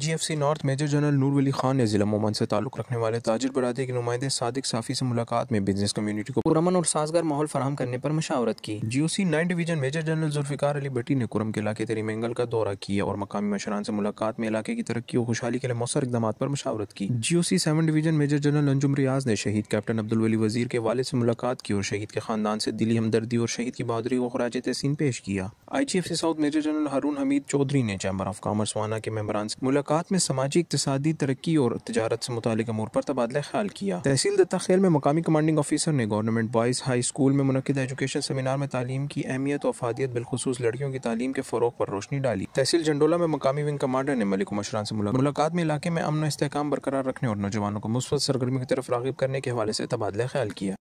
जी F C north major general Noor Wali Khan ने जिला मोमन से ताल्लुक रखने वाले ताजिर बरादरी के नुमाइंदे सादिक साफी से मुलाकात में बिजनेस कम्युनिटी को पुरमन और साजगार माहौल फराम करने पर मशावरत की GOC nine division major general Zulfiqar Ali Bhatti ने कुरम के इलाके मंगल का दौरा किया और मकामी मशरान से मुलाकात में इलाके की तरक्की और खुशहाली के लिए मौसर इकदाम पर मशावरत की GOC seven division major general Anjum Riaz ने शहीद कैप्टन अब्दुल वली वजीर के वाले से मुलाकात की और शहीद के खानदान से दिली हमदर्दी और शहीद की बहादुरी को खराज तहसीन पेश किया I G F C south major general Haroon Hameed Chaudhry ने चैम्बर ऑफ कॉमर्स वाना के मेबरान से मुलाकात में समाजी इकतदी तरक्की और तजारत से मुतल अमूर पर तबादला ख्याल किया तहसील दत्ता खेल में मकामी कमांडिंग ऑफिसर ने गवर्नमेंट बॉयज़ हाई स्कूल में मनद एजुकेशन सेमिनार में तालीम की अहमियत और अफादियत बिलखसूस लड़कियों की तालीम के फ़रोग पर रोशनी डाली तहसील जंडोला में मकामी विंग कमांडर ने मलिक मशरान से मुलाकात में इलाके में अमन इसकाम बरकरार रखने और नौजवानों को मुस्बत सरगर्मी की तरफ रागब करने के हवाले से तबादला ख्याल किया